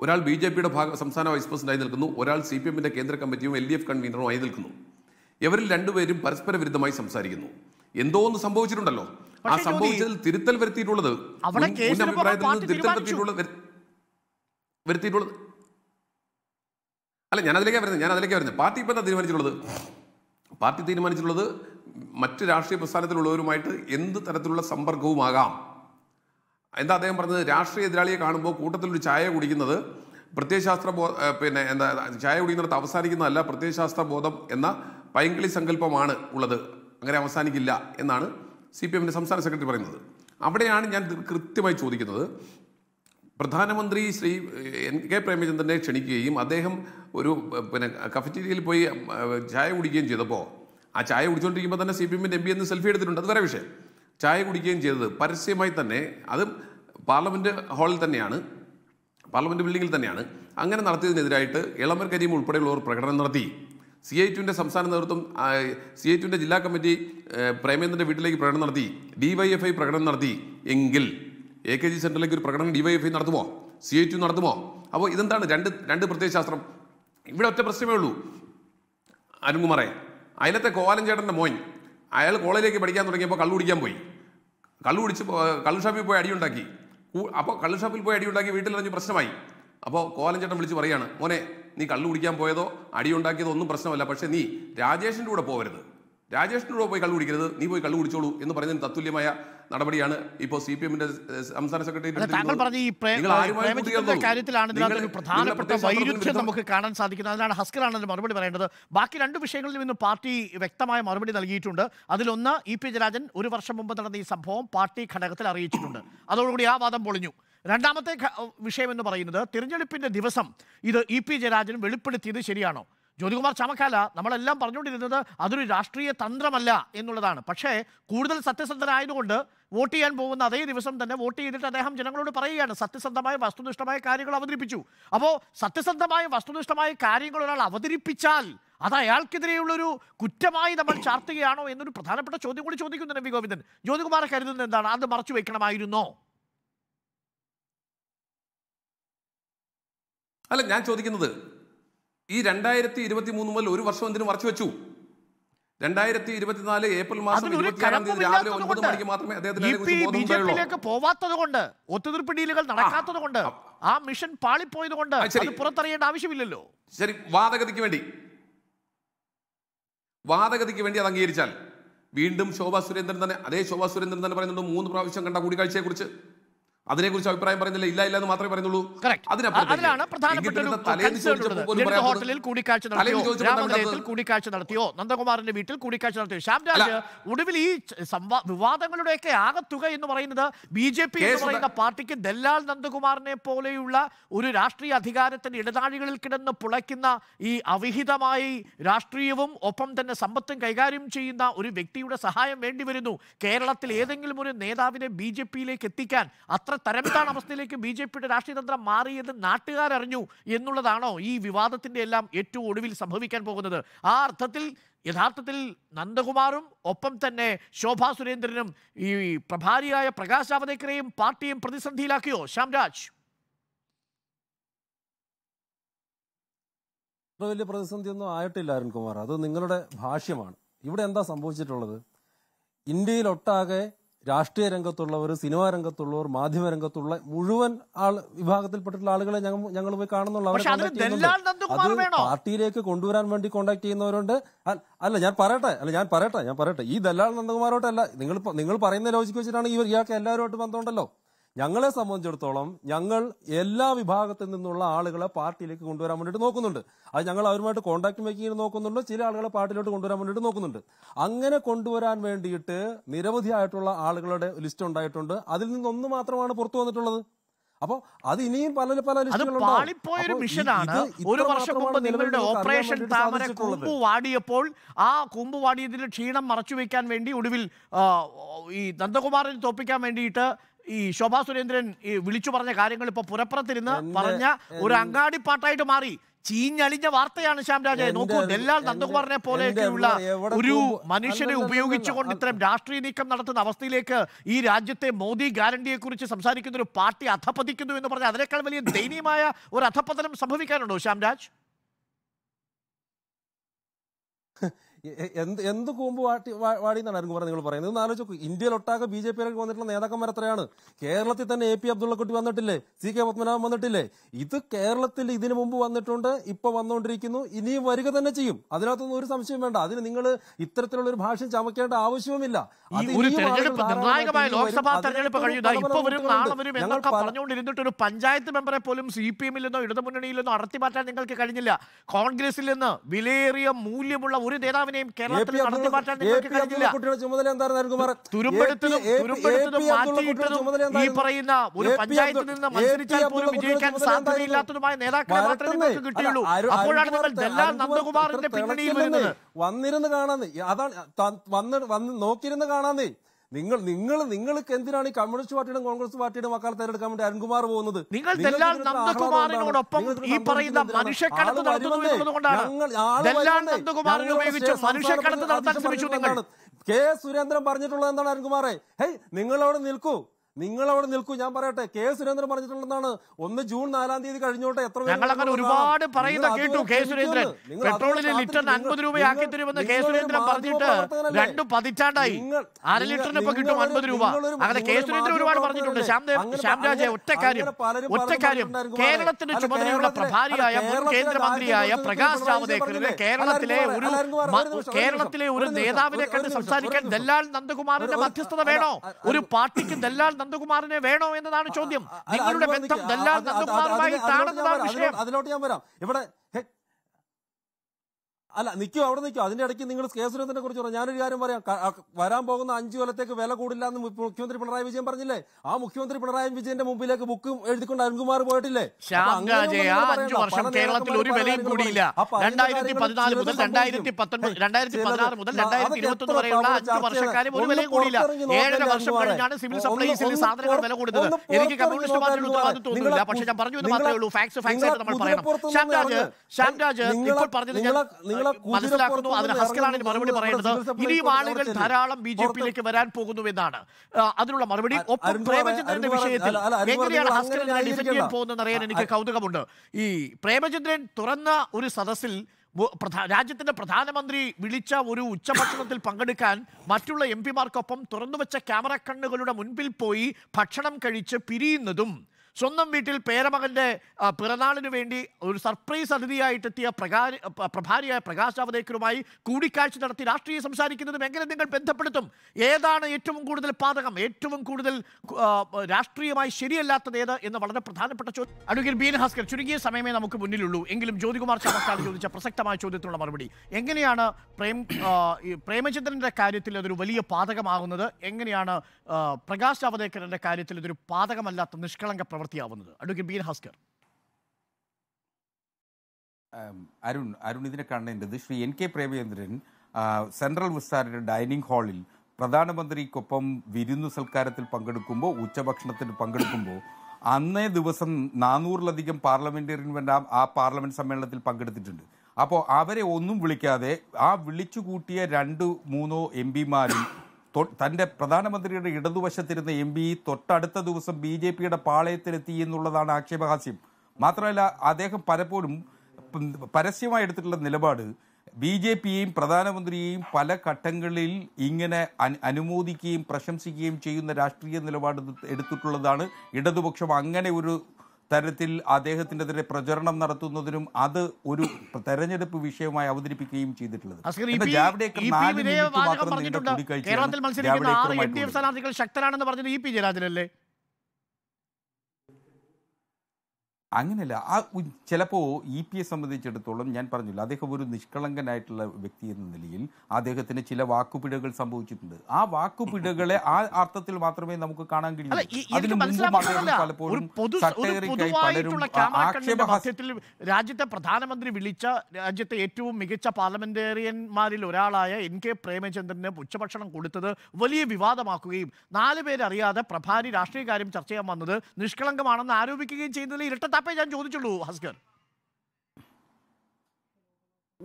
ഒരാൾ ബി ജെ പിയുടെ ഭാഗ സംസ്ഥാന വൈസ് പ്രസിഡന്റായി നിൽക്കുന്നു ഒരാൾ സി പി എമ്മിൻ്റെ കേന്ദ്ര കമ്മിറ്റിയും എൽ ഡി എഫ് കൺവീനറുമായി നിൽക്കുന്നു ഇവരിൽ രണ്ടുപേരും പരസ്പര വിരുദ്ധമായി സംസാരിക്കുന്നു എന്തോ ഒന്ന് സംഭവിച്ചിട്ടുണ്ടല്ലോ ആ സംഭവിച്ചതിൽ തിരുത്തൽ വരുത്തിയിട്ടുള്ളത് അല്ല ഞാൻ അതിലേക്കാ വരുന്നത് ഞാൻ അതിലേക്കാ വരുന്നത് പാർട്ടി ഇപ്പം എന്താ തീരുമാനിച്ചിട്ടുള്ളത് പാർട്ടി തീരുമാനിച്ചിട്ടുള്ളത് മറ്റ് രാഷ്ട്രീയ പ്രസ്ഥാനത്തിലുള്ളവരുമായിട്ട് എന്ത് തരത്തിലുള്ള സമ്പർക്കവുമാകാം എന്താ അദ്ദേഹം പറഞ്ഞത് രാഷ്ട്രീയ എതിരാളിയെ കാണുമ്പോൾ കൂട്ടത്തിൽ ഒരു ചായ കുടിക്കുന്നത് പ്രത്യയശാസ്ത്ര ബോ പിന്നെ എന്താ ചായ കുടിക്കുന്നിടത്ത് അവസാനിക്കുന്നതല്ല പ്രത്യയശാസ്ത്ര ബോധം എന്ന പൈങ്കിളി സങ്കല്പമാണ് ഉള്ളത് അങ്ങനെ അവസാനിക്കില്ല എന്നാണ് സി പി എമ്മിൻ്റെ സംസ്ഥാന സെക്രട്ടറി പറയുന്നത് അവിടെയാണ് ഞാൻ കൃത്യമായി ചോദിക്കുന്നത് പ്രധാനമന്ത്രി ശ്രീ എൻ കെ പ്രേമചന്ദ്രനെ ക്ഷണിക്കുകയും അദ്ദേഹം ഒരു പിന്നെ കഫറ്റീരിയയിൽ പോയി ചായ കുടിക്കുകയും ചെയ്തപ്പോൾ ആ ചായ കുടിച്ചുകൊണ്ടിരിക്കുമ്പോൾ തന്നെ സി പി എമ്മിൻ്റെ എം പി എന്ന് സെൽഫി എടുത്തിട്ടുണ്ട് അത് വേറെ വിഷയം ചായ കുടിക്കുകയും ചെയ്തത് പരസ്യമായി തന്നെ അത് പാർലമെൻറ്റ് ഹാളിൽ തന്നെയാണ് പാർലമെൻറ്റ് ബിൽഡിങ്ങിൽ തന്നെയാണ് അങ്ങനെ നടത്തിയതിനെതിരായിട്ട് എളമർ കരീം ഉൾപ്പെടെയുള്ളവർ പ്രകടനം നടത്തി സി ഐ ടുവിൻ്റെ സംസ്ഥാന നേതൃത്വം സി ഐ ടുവിൻ്റെ ജില്ലാ കമ്മിറ്റി പ്രേമേന്ദ്രൻ്റെ വീട്ടിലേക്ക് പ്രകടനം നടത്തി ഡി വൈ എഫ് ഐ പ്രകടനം നടത്തി എങ്കിൽ എ കെ ജി സെൻറ്ററിലേക്ക് ഒരു പ്രകടനം ഡി വൈ എഫ് ഐ നടത്തുമോ സി ഐ ടു നടത്തുമോ അപ്പോൾ ഇതെന്താണ് രണ്ട് രണ്ട് പ്രത്യയശാസ്ത്രം ഇവിടെ ഒറ്റ പ്രശ്നമേ ഉള്ളൂ അരുൺകുമാറെ അയലത്തെ കോവാലൻ ചേട്ടൻ്റെ മോൻ അയാൾ കോളേജിലേക്ക് പഠിക്കാൻ തുടങ്ങിയപ്പോൾ കള്ളു കുടിക്കാൻ പോയി കള്ളു കുടിച്ച് കള്ളു ഷാപ്പിൽ പോയി അടിയുണ്ടാക്കി അപ്പോൾ കള്ളു ഷാപ്പിൽ പോയി അടിയുണ്ടാക്കി വീട്ടിലറിഞ്ഞ് പ്രശ്നമായി അപ്പോൾ ചേട്ടൻ വിളിച്ച് പറയാണ് മോനെ നീ കള്ളു കുടിക്കാൻ പോയതോ അടിയുണ്ടാക്കിയതോ ഒന്നും പ്രശ്നമല്ല പക്ഷേ നീ രാജേഷിൻ്റെ കൂടെ പോകരുത് രാജേഷിനോട് പോയി കള്ളു കുടിക്കരുത് നീ പോയി കള്ളു കുടിച്ചോളൂ എന്ന് പറയുന്നതിന് തത്തുല്യമായ നടപടിയാണ് ഇപ്പോൾ സി പി എമ്മിന്റെ സംസ്ഥാന സെക്രട്ടറി കാര്യത്തിലാണ് പ്രധാനപ്പെട്ട വൈരുദ്ധ്യം നമുക്ക് കാണാൻ സാധിക്കുന്നത് അതിനാണ് ഹസ്കറാണ് ആണെന്ന് മറുപടി പറയേണ്ടത് ബാക്കി രണ്ട് വിഷയങ്ങളിലും ഇന്ന് പാർട്ടി വ്യക്തമായ മറുപടി നൽകിയിട്ടുണ്ട് അതിലൊന്ന് ഇ പി ജരാജൻ ഒരു വർഷം മുമ്പ് നടന്ന ഈ സംഭവം പാർട്ടി ഘടകത്തിൽ അറിയിച്ചിട്ടുണ്ട് അതോടുകൂടി ആ വാദം പൊളിഞ്ഞു രണ്ടാമത്തെ വിഷയം എന്ന് പറയുന്നത് തിരഞ്ഞെടുപ്പിന്റെ ദിവസം ഇത് ഇ പി ജയരാജൻ വെളിപ്പെടുത്തിയത് ശരിയാണോ ജ്യോതികുമാർ ചമക്കാല നമ്മളെല്ലാം പറഞ്ഞുകൊണ്ടിരുന്നത് അതൊരു രാഷ്ട്രീയ തന്ത്രമല്ല എന്നുള്ളതാണ് പക്ഷേ കൂടുതൽ സത്യസന്ധനായതുകൊണ്ട് വോട്ട് ചെയ്യാൻ പോകുന്ന അതേ ദിവസം തന്നെ വോട്ട് ചെയ്തിട്ട് അദ്ദേഹം ജനങ്ങളോട് പറയുകയാണ് സത്യസന്ധമായ വസ്തുനിഷ്ഠമായ കാര്യങ്ങൾ അവതരിപ്പിച്ചു അപ്പോൾ സത്യസന്ധമായ വസ്തുനിഷ്ഠമായ കാര്യങ്ങൾ ഒരാൾ അവതരിപ്പിച്ചാൽ അത് അയാൾക്കെതിരെയുള്ളൊരു കുറ്റമായി നമ്മൾ ചാർത്തുകയാണോ എന്നൊരു പ്രധാനപ്പെട്ട ചോദ്യം കൂടി ചോദിക്കുന്നുണ്ട് രവി ഗോവിന്ദൻ ജ്യോതികുമാറെ കരുതുന്നത് എന്താണ് അത് മറച്ചു വെക്കണമായിരുന്നോ അല്ല ഞാൻ ചോദിക്കുന്നത് ഈ രണ്ടായിരത്തി ഇരുപത്തി മൂന്ന് മുതൽ ഒരു വർഷം എന്തിനു മറച്ചു വെച്ചു രണ്ടായിരത്തി ഏപ്രിൽ മാസം രാവിലെ മാത്രമേ അദ്ദേഹത്തിന് ആ മിഷൻ ആവശ്യമില്ലല്ലോ ശരി വാദഗതിക്ക് വേണ്ടി വാദഗതിക്ക് വേണ്ടി അത് അംഗീകരിച്ചാൽ വീണ്ടും ശോഭാ സുരേന്ദ്രൻ തന്നെ അതേ ശോഭാ സുരേന്ദ്രൻ തന്നെ പറയുന്നുണ്ട് മൂന്ന് പ്രാവശ്യം കണ്ട കുറിച്ച് അതിനെക്കുറിച്ച് അഭിപ്രായം പറയുന്നില്ല ഇല്ല ഇല്ല എന്ന് മാത്രമേ പറയുന്നുള്ളൂ പ്രധാനപ്പെട്ട ഹോട്ടലിൽ നടത്തിയോ നന്ദകുമാറിന്റെ വീട്ടിൽ കൂടിക്കാഴ്ച നടത്തിയോ ശ്യാം രാജ് ഒടുവിൽ ഈ വിവാദങ്ങളുടെയൊക്കെ ആകത്തുക എന്ന് പറയുന്നത് ബി ജെ പി എന്ന് പറയുന്ന പാർട്ടിക്ക് ദല്ലാൽ നന്ദകുമാറിനെ പോലെയുള്ള ഒരു രാഷ്ട്രീയ അധികാരത്തിന്റെ ഇടനാഴികളിൽ കിടന്ന് പുളയ്ക്കുന്ന ഈ അവിഹിതമായി രാഷ്ട്രീയവും ഒപ്പം തന്നെ സമ്പത്തും കൈകാര്യം ചെയ്യുന്ന ഒരു വ്യക്തിയുടെ സഹായം വേണ്ടിവരുന്നു കേരളത്തിൽ ഏതെങ്കിലും ഒരു നേതാവിനെ ബി ജെ പിയിലേക്ക് എത്തിക്കാൻ അത്ര എത്ര തരംതാണ് അവസ്ഥയിലേക്ക് ബി ജെ പിയുടെ രാഷ്ട്രീയതന്ത്രം മാറിയത് നാട്ടുകാരറിഞ്ഞു എന്നുള്ളതാണോ ഈ വിവാദത്തിന്റെ എല്ലാം ഏറ്റവും ഒടുവിൽ സംഭവിക്കാൻ പോകുന്നത് ആ അർത്ഥത്തിൽ യഥാർത്ഥത്തിൽ നന്ദകുമാറും ഒപ്പം തന്നെ ശോഭാ സുരേന്ദ്രനും ഈ പ്രഭാരിയായ പ്രകാശ് ജാവദേക്കറേയും പാർട്ടിയും പ്രതിസന്ധിയിലാക്കിയോ ശ്യാംരാജ് വലിയ പ്രതിസന്ധിയൊന്നും ആയിട്ടില്ല അരുൺകുമാർ അത് നിങ്ങളുടെ ഭാഷ്യമാണ് ഇവിടെ എന്താ സംഭവിച്ചിട്ടുള്ളത് ഇന്ത്യയിലൊട്ടാകെ രാഷ്ട്രീയ രംഗത്തുള്ളവർ സിനിമാ രംഗത്തുള്ളവർ മാധ്യമ രംഗത്തുള്ള മുഴുവൻ ആൾ വിഭാഗത്തിൽപ്പെട്ടിട്ടുള്ള ആളുകളെ ഞങ്ങൾ ഞങ്ങൾ പോയി കാണുന്നുള്ള അത് പാർട്ടിയിലേക്ക് കൊണ്ടുവരാൻ വേണ്ടി കോണ്ടാക്ട് ചെയ്യുന്നവരുണ്ട് അല്ല ഞാൻ പറയട്ടെ അല്ല ഞാൻ പറയട്ടെ ഞാൻ പറയട്ടെ ഈ ദല്ലാൽ നന്ദകുമാരോട്ടല്ല നിങ്ങൾ നിങ്ങൾ പറയുന്ന ലോജിക്ക് വെച്ചിട്ടാണ് ഇവർ ഇയാൾക്ക് എല്ലാവരുമായിട്ട് ബന്ധമുണ്ടല്ലോ ഞങ്ങളെ സംബന്ധിച്ചിടത്തോളം ഞങ്ങൾ എല്ലാ വിഭാഗത്തിൽ നിന്നുള്ള ആളുകളെ പാർട്ടിയിലേക്ക് കൊണ്ടുവരാൻ വേണ്ടിയിട്ട് നോക്കുന്നുണ്ട് അത് ഞങ്ങൾ അവരുമായിട്ട് കോൺടാക്ട് മേക്കിംഗ് നോക്കുന്നുണ്ട് ചില ആളുകളെ പാർട്ടിയിലോട്ട് കൊണ്ടുവരാൻ വേണ്ടിയിട്ട് നോക്കുന്നുണ്ട് അങ്ങനെ കൊണ്ടുവരാൻ വേണ്ടിയിട്ട് ആയിട്ടുള്ള ആളുകളുടെ ലിസ്റ്റ് ഉണ്ടായിട്ടുണ്ട് അതിൽ നിന്നൊന്ന് മാത്രമാണ് പുറത്തു വന്നിട്ടുള്ളത് അപ്പോ അത് ഇനിയും പല പല ഒരു മിഷനാണ് ഒരു വർഷം മുമ്പ് നിങ്ങളുടെ ഓപ്പറേഷൻ താമര കൂമ്പ് വാടിയപ്പോൾ ആ കൂമ്പ് വാടിയതിന്റെ ക്ഷീണം മറച്ചു വെക്കാൻ വേണ്ടി ഒടുവിൽ ഈ നന്ദകുമാറിനെ തോപ്പിക്കാൻ വേണ്ടിയിട്ട് ഈ ശോഭാ സുരേന്ദ്രൻ ഈ വിളിച്ചു പറഞ്ഞ കാര്യങ്ങൾ ഇപ്പൊ പുറപ്പുറത്തിരുന്ന് പറഞ്ഞ ഒരു അങ്ങാടിപ്പാട്ടായിട്ട് മാറി ചീഞ്ഞളിഞ്ഞ വാർത്തയാണ് ശ്യാംരാജെ നോക്കൂ എല്ലാ നന്ദകുമാറിനെ പോലെയൊക്കെയുള്ള ഒരു മനുഷ്യനെ ഉപയോഗിച്ചുകൊണ്ട് ഇത്തരം രാഷ്ട്രീയ നീക്കം നടത്തുന്ന അവസ്ഥയിലേക്ക് ഈ രാജ്യത്തെ മോദി ഗ്യാരണ്ടിയെ കുറിച്ച് സംസാരിക്കുന്ന ഒരു പാർട്ടി അധപ്പതിക്കുന്നു എന്ന് പറഞ്ഞാൽ അതിനേക്കാൾ വലിയ ദയനീയമായ ഒരു അധപ്പതനം സംഭവിക്കാനുണ്ടോ രാജ് എന്ത് എന്ത് കൂമ്പ് വാട്ടി വാടി എന്നാണ് അരുൺകുമാർ നിങ്ങൾ പറയുന്നത് ഒന്ന് ഇന്ത്യയിൽ ഒട്ടാകെ ബി ജെ പിയിലേക്ക് വന്നിട്ടുള്ള നേതാക്കന്മാർ എത്രയാണ് കേരളത്തിൽ തന്നെ എ പി കുട്ടി വന്നിട്ടില്ലേ സി കെ പത്മനാഭൻ വന്നിട്ടില്ലേ ഇത് കേരളത്തിൽ ഇതിനു മുമ്പ് വന്നിട്ടുണ്ട് ഇപ്പൊ വന്നുകൊണ്ടിരിക്കുന്നു ഇനിയും വരിക തന്നെ ചെയ്യും അതിനകത്തൊന്നും ഒരു സംശയം വേണ്ട അതിന് നിങ്ങൾ ഇത്തരത്തിലുള്ള ഒരു ഭാഷ ചമക്കേണ്ട ആവശ്യവുമില്ല പറഞ്ഞുകൊണ്ടിരുന്നിട്ട് ഒരു പഞ്ചായത്ത് മെമ്പറെ പോലും സി പി എമ്മിൽ നിന്നോ ഇടതുമുന്നണിയിൽ നിന്നോ അടർത്തി മാറ്റാൻ നിങ്ങൾക്ക് കഴിഞ്ഞില്ല കോൺഗ്രസിൽ നിന്ന് വിലയേറിയ മൂല്യമുള്ള ഒരു നേതാവിനെ യുവനെയും മാറ്റാൻ ഈ പറയുന്ന ഒരു പഞ്ചായത്തിൽ നിന്ന് മത്സരിച്ചാൽ വിജയിക്കാൻ സാധ്യതയില്ലാത്തതുമായ നേതാക്കളെ മാത്രമേ അപ്പോഴാണ് നിങ്ങൾ നന്ദകുമാറിന്റെ വന്നിരുന്ന് കാണാന്ന് അതാണ് വന്ന് വന്ന് നോക്കിയിരുന്ന് കാണാന്നേ നിങ്ങൾ നിങ്ങൾ നിങ്ങൾക്ക് എന്തിനാണ് ഈ കമ്മ്യൂണിസ്റ്റ് പാർട്ടിയുടെ കോൺഗ്രസ് പാർട്ടിയുടെ മക്കളെ തെരഞ്ഞെടുക്കാൻ വേണ്ടി അരുൺകുമാർ പോകുന്നത് നിങ്ങൾ നന്ദകുമാറിനോടൊപ്പം ഈ പറയുന്ന മനുഷ്യക്കടത്ത് നടത്തുന്നു എന്നുള്ളതുകൊണ്ടാണ് നന്ദകുമാറിനെ ഉപയോഗിച്ച് മനുഷ്യക്കടത്ത് നടത്താൻ ശ്രമിച്ചു കെ സുരേന്ദ്രൻ പറഞ്ഞിട്ടുള്ളത് എന്താണ് അരുൺകുമാറെ ഹേയ് നിങ്ങളവിടെ നിൽക്കൂ നിങ്ങൾ അവിടെ നിൽക്കൂ ഞാൻ പറയട്ടെ കെ സുരേന്ദ്രൻ പറഞ്ഞിട്ടുണ്ടെന്നാണ് ഒന്ന് ജൂൺ നാലാം തീയതി കഴിഞ്ഞോട്ടെ എത്ര ഞങ്ങളങ്ങനെ ഒരുപാട് പറയുന്ന കേട്ടു കെ സുരേന്ദ്രൻ പെട്രോളിന് ലിറ്ററിന് അൻപത് രൂപയാക്കി തരുമെന്ന് കെ സുരേന്ദ്രൻ പറഞ്ഞിട്ട് രണ്ട് പതിറ്റാണ്ടായി അര ലിറ്ററിന് ഇപ്പൊ കിട്ടും അൻപത് രൂപ അങ്ങനെ കെ സുരേന്ദ്രൻ ഒരുപാട് പറഞ്ഞിട്ടുണ്ട് ശ്യാംദേവ് ശ്യാംരാജ ഒറ്റക്കാര്യം ഒറ്റക്കാര്യം കേരളത്തിന്റെ ചുമതലയുള്ള പ്രഭാരിയായ മുൻ കേന്ദ്രമന്ത്രിയായ പ്രകാശ് ജാവദേക്കറിന് കേരളത്തിലെ ഒരു കേരളത്തിലെ ഒരു നേതാവിനെ കണ്ട് സംസാരിക്കാൻ ദല്ലാൽ നന്ദകുമാറിന്റെ മധ്യസ്ഥത വേണോ ഒരു പാർട്ടിക്ക് ദല്ലാൽ നന്ദകുമാറിനെ വേണോ എന്നതാണ് ചോദ്യം നിങ്ങളുടെ ബന്ധം ദല്ലാൽ നന്ദകുമാറുമായിട്ടാണെന്നതാണ് വിഷയം അതിലോട്ട് ഞാൻ വരാം ഇവിടെ അല്ല നിൽക്കും അവിടെ നിൽക്കും അതിന്റെ ഇടയ്ക്ക് നിങ്ങൾ കെ സുരേന്ദ്രനെ കുറിച്ച് പറഞ്ഞു ഞാനൊരു കാര്യം പറയാം വരാൻ പോകുന്ന അഞ്ചു കൊല്ലത്തേക്ക് വില കൂടില്ല എന്ന് മുഖ്യമന്ത്രി പിണറായി വിജയൻ പറഞ്ഞില്ലേ ആ മുഖ്യമന്ത്രി പിണറായി വിജയന്റെ മുമ്പിലേക്ക് ബുക്ക് എഴുതിക്കൊണ്ട് അരുൺകുമാർ പോയിട്ടില്ലേ അഞ്ചു വർഷം കേരളത്തിൽ ഒരു വിലയും കൂടിയില്ല രണ്ടായിരത്തി പതിനാല് മുതൽ രണ്ടായിരത്തി പത്തൊൻപത് രണ്ടായിരത്തി പതിനാറ് മുതൽ രണ്ടായിരത്തി ഇരുപത്തി വരെയുള്ള അഞ്ചു വർഷക്കാലം ഒരു വിലയും കൂടിയില്ല ഏഴര വർഷം കഴിഞ്ഞാണ് സിവിൽ സപ്ലൈസിൽ സാധനങ്ങൾ വില കൂടുന്നത് എനിക്ക് കമ്മ്യൂണിസ്റ്റ് പാർട്ടിയുടെ ഉത്തരവാദിത്വം തോന്നുന്നില്ല പക്ഷേ ഞാൻ പറഞ്ഞു എന്ന് മാത്രമേ ഉള്ളൂ ഫാക്സ് ഫാക്സ് ആയിട്ട് നമ്മൾ പറയണം ശ്യാംരാജ് ശ്യാംരാജ് ഇപ്പോൾ പറഞ്ഞത് ഞാൻ മനസ്സിലാക്കുന്നു അതിന് ഹസ്കലാണ് മറുപടി പറയുന്നത് ഇനിയും ആളുകൾ ധാരാളം ബി ജെ പിയിലേക്ക് വരാൻ പോകുന്നു എന്നാണ് അതിനുള്ള മറുപടി ഒപ്പം പ്രേമചന്ദ്രന്റെ വിഷയത്തിൽ എങ്ങനെയാണ് ഹസ്കലിനെ ഡിഫെൻഡ് ചെയ്യാൻ പോകുന്നതെന്ന് അറിയാൻ എനിക്ക് കൗതുകമുണ്ട് ഈ പ്രേമചന്ദ്രൻ തുറന്ന ഒരു സദസ്സിൽ രാജ്യത്തിന്റെ പ്രധാനമന്ത്രി വിളിച്ച ഒരു ഉച്ചഭക്ഷണത്തിൽ പങ്കെടുക്കാൻ മറ്റുള്ള എം പിമാർക്കൊപ്പം തുറന്നുവച്ച ക്യാമറ കണ്ണുകളുടെ മുൻപിൽ പോയി ഭക്ഷണം കഴിച്ച് പിരിയുന്നതും സ്വന്തം വീട്ടിൽ പേരമകൻ്റെ പിറന്നാളിന് വേണ്ടി ഒരു സർപ്രൈസ് അതിഥിയായിട്ടെത്തിയ പ്രകാര പ്രഭാരിയായ പ്രകാശ് ജാവദേക്കറുമായി കൂടിക്കാഴ്ച നടത്തി രാഷ്ട്രീയം സംസാരിക്കുന്നതും എങ്ങനെ നിങ്ങൾ ബന്ധപ്പെടുത്തും ഏതാണ് ഏറ്റവും കൂടുതൽ പാതകം ഏറ്റവും കൂടുതൽ രാഷ്ട്രീയമായി ശരിയല്ലാത്തത് ഏത് എന്ന് വളരെ പ്രധാനപ്പെട്ട ചോദ്യം അഡ്വക്കേറ്റ് ബീൻ ഹാസ്കർ ചുരുങ്ങിയ സമയമേ നമുക്ക് മുന്നിലുള്ളൂ എങ്കിലും ജ്യോതികുമാർ ചാമക്കാട് ചോദിച്ച പ്രസക്തമായ ചോദ്യത്തിനുള്ള മറുപടി എങ്ങനെയാണ് പ്രേം പ്രേമചന്ദ്രൻ്റെ കാര്യത്തിൽ അതൊരു വലിയ പാതകമാകുന്നത് എങ്ങനെയാണ് പ്രകാശ് ജാവദേക്കറിൻ്റെ കാര്യത്തിൽ ഇതൊരു പാതകമല്ലാത്ത നിഷ്കളങ്ക പ്രവർത്തനം പ്രവൃത്തിയാവുന്നത് advocate B N Haskar Arun Arun ഇതിനെ കാണേണ്ടത് Shri N K Premachandran central വിസ്താരയുടെ ഡൈനിങ് ഹാളിൽ പ്രധാനമന്ത്രിക്കൊപ്പം വിരുന്നു സൽക്കാരത്തിൽ പങ്കെടുക്കുമ്പോൾ ഉച്ചഭക്ഷണത്തിൽ പങ്കെടുക്കുമ്പോൾ അന്നേ ദിവസം നാനൂറിലധികം പാർലമെന്റേറിയൻ ആ പാർലമെന്റ് സമ്മേളനത്തിൽ പങ്കെടുത്തിട്ടുണ്ട് അപ്പോൾ അവരെ ഒന്നും വിളിക്കാതെ ആ വിളിച്ചു കൂട്ടിയ രണ്ട് മൂന്നോ എം പിമാരും തൻ്റെ പ്രധാനമന്ത്രിയുടെ ഇടതുവശത്തിരുന്ന എം പി തൊട്ടടുത്ത ദിവസം ബി ജെ പിയുടെ പാളയത്തിലെത്തി എന്നുള്ളതാണ് ആക്ഷേപഹാസ്യം മാത്രമല്ല അദ്ദേഹം പലപ്പോഴും പരസ്യമായി എടുത്തിട്ടുള്ള നിലപാട് ബി ജെ പിയെയും പ്രധാനമന്ത്രിയെയും പല ഘട്ടങ്ങളിൽ ഇങ്ങനെ അനുമോദിക്കുകയും പ്രശംസിക്കുകയും ചെയ്യുന്ന രാഷ്ട്രീയ നിലപാട് എടുത്തിട്ടുള്ളതാണ് ഇടതുപക്ഷം അങ്ങനെ ഒരു തരത്തിൽ അദ്ദേഹത്തിനെതിരെ പ്രചരണം നടത്തുന്നതിനും അത് ഒരു തെരഞ്ഞെടുപ്പ് വിഷയമായി അവതരിപ്പിക്കുകയും ചെയ്തിട്ടുള്ളത് ജാവ്ഡേക്കർ നാല് മിനിറ്റ് മാത്രം പറഞ്ഞത് ഇ പി ജയരാജനല്ലേ അങ്ങനെയല്ല ആ ചിലപ്പോൾ ഇ പി എ സംബന്ധിച്ചിടത്തോളം ഞാൻ പറഞ്ഞില്ല അദ്ദേഹം ഒരു നിഷ്കളങ്കനായിട്ടുള്ള വ്യക്തി എന്ന നിലയിൽ അദ്ദേഹത്തിന് ചില വാക്കുപിഴകൾ സംഭവിച്ചിട്ടുണ്ട് ആ വാക്കുപിഴകളെ ആ അർത്ഥത്തിൽ മാത്രമേ നമുക്ക് കാണാൻ കഴിയൂ അതിന് രാജ്യത്തെ പ്രധാനമന്ത്രി വിളിച്ച രാജ്യത്തെ ഏറ്റവും മികച്ച പാർലമെന്റേറിയന്മാരിൽ ഒരാളായ എൻ കെ പ്രേമചന്ദ്രന് ഉച്ചഭക്ഷണം കൊടുത്തത് വലിയ വിവാദമാക്കുകയും നാല് പേരറിയാതെ പ്രഭാരി രാഷ്ട്രീയ കാര്യം ചർച്ച ചെയ്യാൻ വന്നത് നിഷ്കളങ്കമാണെന്ന് ആരോപിക്കുകയും ചെയ്യുന്നതിൽ ഇരട്ട മാപ്പേ ഞാൻ ചോദിച്ചുള്ളൂ ഹസ്കർ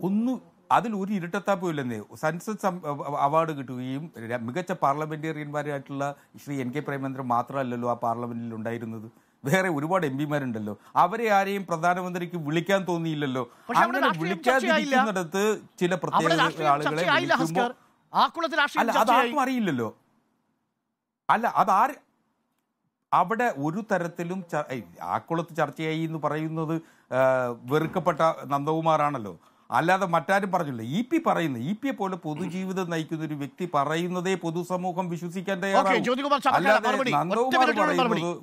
ഒന്ന് അതിൽ ഒരു ഇരുട്ടത്താപ്പും ഇല്ലെന്നേ സൻസദ് അവാർഡ് കിട്ടുകയും മികച്ച പാർലമെന്റേറിയന്മാരായിട്ടുള്ള ശ്രീ എൻ കെ പ്രേമചന്ദ്രൻ മാത്രമല്ലല്ലോ ആ പാർലമെന്റിൽ ഉണ്ടായിരുന്നത് വേറെ ഒരുപാട് എം പിമാരുണ്ടല്ലോ അവരെ ആരെയും പ്രധാനമന്ത്രിക്ക് വിളിക്കാൻ തോന്നിയില്ലല്ലോ അങ്ങനെ വിളിക്കാതിരിക്കുന്നിടത്ത് ചില പ്രത്യേക ആളുകളെ അല്ല അത് അറിയില്ലല്ലോ അല്ല അത് ആര് അവിടെ ഒരു തരത്തിലും ആക്കുളത്ത് ചർച്ചയായി എന്ന് പറയുന്നത് വെറുക്കപ്പെട്ട നന്ദകുമാറാണല്ലോ അല്ലാതെ മറ്റാരും പറഞ്ഞില്ല ഇ പി പറയുന്ന ഇ പിയെ പോലെ പൊതുജീവിതം നയിക്കുന്ന ഒരു വ്യക്തി പറയുന്നതേ പൊതുസമൂഹം വിശ്വസിക്കാൻ തയ്യാറാണ്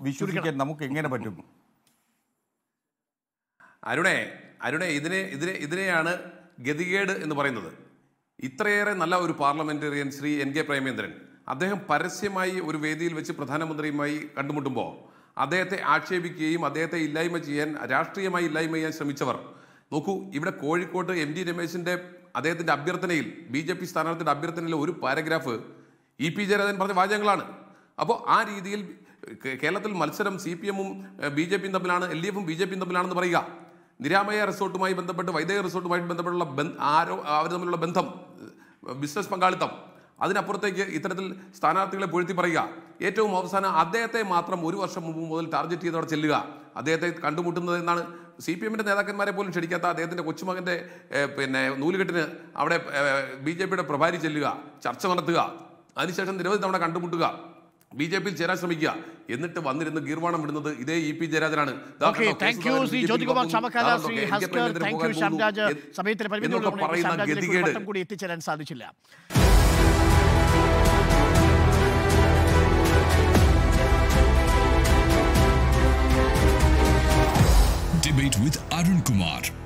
വിശ്വസിക്കാൻ നമുക്ക് എങ്ങനെ പറ്റും അരുണേ അരുണേ ഇതിനെ ഇതിനെ ഇതിനെയാണ് ഗതികേട് എന്ന് പറയുന്നത് ഇത്രയേറെ നല്ല ഒരു parliamentarian Shri N K Premendran അദ്ദേഹം പരസ്യമായി ഒരു വേദിയിൽ വെച്ച് പ്രധാനമന്ത്രിയുമായി കണ്ടുമുട്ടുമ്പോൾ അദ്ദേഹത്തെ ആക്ഷേപിക്കുകയും അദ്ദേഹത്തെ ഇല്ലായ്മ ചെയ്യാൻ രാഷ്ട്രീയമായി ഇല്ലായ്മ ചെയ്യാൻ ശ്രമിച്ചവർ നോക്കൂ ഇവിടെ കോഴിക്കോട്ട് എം ഡി രമേശിൻ്റെ അദ്ദേഹത്തിൻ്റെ അഭ്യർത്ഥനയിൽ ബി ജെ പി സ്ഥാനാർത്ഥിയുടെ അഭ്യർത്ഥനയിലെ ഒരു പാരഗ്രാഫ് ഇ പി ജയരാജൻ പറഞ്ഞ വാചകങ്ങളാണ് അപ്പോൾ ആ രീതിയിൽ കേരളത്തിൽ മത്സരം സി പി എമ്മും ബി ജെ പിയും തമ്മിലാണ് എൽ ഡി എഫും ബി ജെ പിയും തമ്മിലാണെന്ന് പറയുക നിരാമയ റിസോർട്ടുമായി ബന്ധപ്പെട്ട് വൈദിക റിസോർട്ടുമായി ബന്ധപ്പെട്ടുള്ള ആരോ അവർ തമ്മിലുള്ള ബന്ധം ബിസിനസ് പങ്കാളിത്തം അതിനപ്പുറത്തേക്ക് ഇത്തരത്തിൽ സ്ഥാനാർത്ഥികളെ പൊഴുത്തി പറയുക ഏറ്റവും അവസാനം അദ്ദേഹത്തെ മാത്രം ഒരു വർഷം മുമ്പ് മുതൽ ടാർഗറ്റ് ചെയ്തവിടെ ചെല്ലുക അദ്ദേഹത്തെ കണ്ടുമുട്ടുന്നത് എന്നാണ് സി പി എമ്മിൻ്റെ നേതാക്കന്മാരെ പോലും ക്ഷണിക്കാത്ത അദ്ദേഹത്തിൻ്റെ കൊച്ചുമകൻ്റെ പിന്നെ നൂലുകെട്ടിന് അവിടെ ബി ജെ പിയുടെ പ്രഭാരി ചെല്ലുക ചർച്ച നടത്തുക അതിനുശേഷം നിരവധി തവണ കണ്ടുമുട്ടുക ബി ജെ പിയിൽ ചേരാൻ ശ്രമിക്കുക എന്നിട്ട് വന്നിരുന്ന് ഗീർവാണം വിടുന്നത് ഇതേ ഇ പി ജയരാജനാണ് സമയത്തിന് പറയുന്ന ഗതികേട് കൂടി എത്തിച്ചേരാൻ സാധിച്ചില്ല Debate with Arun Kumar.